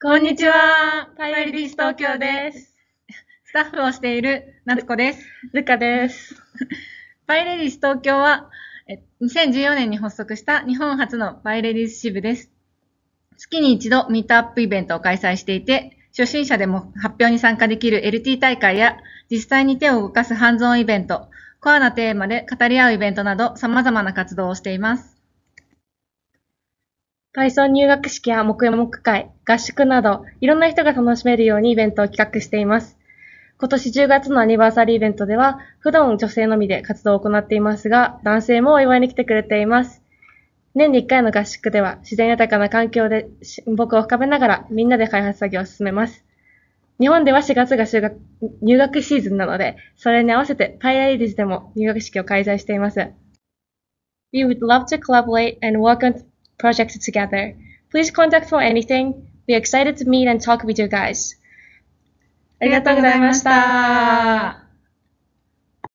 こんにちは。パイオリビース東京です。スタッフをしている夏子です。ルカです。パイレディース東京は、え2014年に発足した日本初のパイレディース支部です。月に一度ミートアップイベントを開催していて、初心者でも発表に参加できる LT 大会や、実際に手を動かすハンズオンイベント、コアなテーマで語り合うイベントなど様々な活動をしています。体操入学式や木木会、合宿など、いろんな人が楽しめるようにイベントを企画しています。今年10月のアニバーサリーイベントでは、普段女性のみで活動を行っていますが、男性もお祝いに来てくれています。年に1回の合宿では、自然豊かな環境で親睦を深めながら、みんなで開発作業を進めます。日本では4月が修学入学シーズンなので、それに合わせてパイアイディズでも入学式を開催しています。We would love to collaborate and w o project together. Please contact for anything. We are excited to meet and talk with you guys. ありがとうございました。